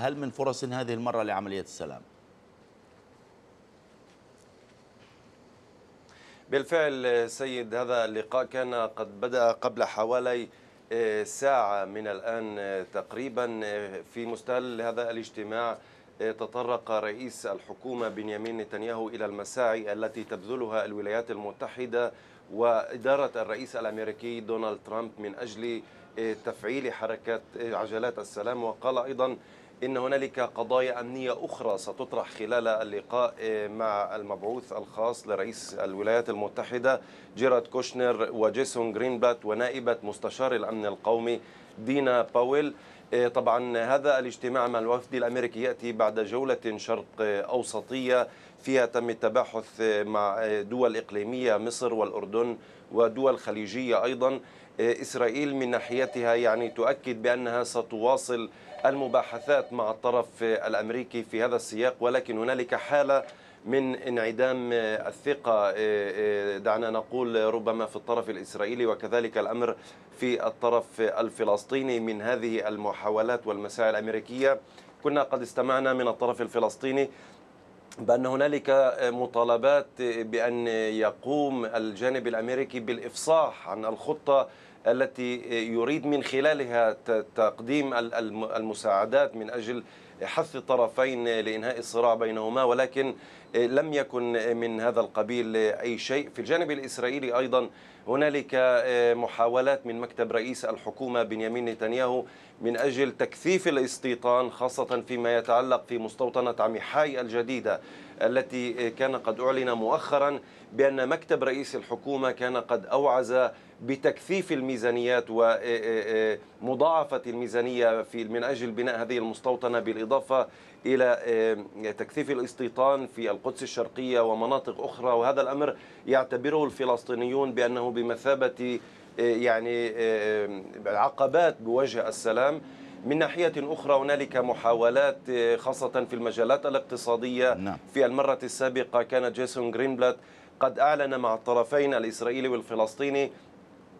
هل من فرص هذه المرة لعملية السلام؟ بالفعل سيد هذا اللقاء كان قد بدأ قبل حوالي آه، ساعة من الآن آه، تقريبا آه، في مستهل هذا الاجتماع تطرق رئيس الحكومة بنيامين نتنياهو إلى المساعي التي تبذلها الولايات المتحدة وإدارة الرئيس الأمريكي دونالد ترامب من أجل تفعيل حركة عجلات السلام وقال أيضا إن هنالك قضايا أمنية أخرى ستطرح خلال اللقاء مع المبعوث الخاص لرئيس الولايات المتحدة جيرارد كوشنر وجيسون جرينبات ونائبة مستشار الأمن القومي دينا باويل إيه، طبعا هذا الاجتماع مع الوفد الامريكي ياتي بعد جوله شرق اوسطيه فيها تم التباحث مع دول اقليميه مصر والاردن ودول خليجيه ايضا إيه، اسرائيل من ناحيتها يعني تؤكد بانها ستواصل المباحثات مع الطرف الامريكي في هذا السياق ولكن هنالك حاله من انعدام الثقة آه، آه، دعنا نقول ربما في الطرف الإسرائيلي وكذلك الأمر في الطرف الفلسطيني من هذه المحاولات والمساعي الأمريكية كنا قد استمعنا من الطرف الفلسطيني بأن هنالك مطالبات بأن يقوم الجانب الأمريكي بالإفصاح عن الخطة التي يريد من خلالها تقديم المساعدات من أجل حث الطرفين لإنهاء الصراع بينهما ولكن لم يكن من هذا القبيل أي شيء في الجانب الإسرائيلي أيضا هنالك محاولات من مكتب رئيس الحكومة بنيامين نتنياهو من أجل تكثيف الاستيطان خاصة فيما يتعلق في مستوطنة عميحاي الجديدة التي كان قد أعلن مؤخرا بأن مكتب رئيس الحكومة كان قد أوعز بتكثيف الميزانيات ومضاعفة آه، آه، آه، الميزانية في من أجل بناء هذه المستوطنة بالإضافة إلى تكثيف الاستيطان في القدس الشرقية ومناطق أخرى وهذا الأمر يعتبره الفلسطينيون بأنه بمثابة يعني عقبات بوجه السلام من ناحية أخرى هنالك محاولات آه، خاصة في المجالات الاقتصادية نعم. في المرة السابقة كان جيسون جرينبلات قد أعلن مع الطرفين الإسرائيلي والفلسطيني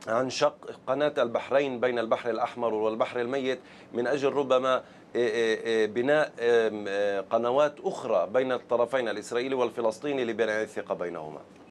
عن شق قناة البحرين بين البحر الأحمر والبحر الميت من أجل ربما آه، آه، بناء قنوات أخرى بين الطرفين الإسرائيلي والفلسطيني لبناء الثقة بينهما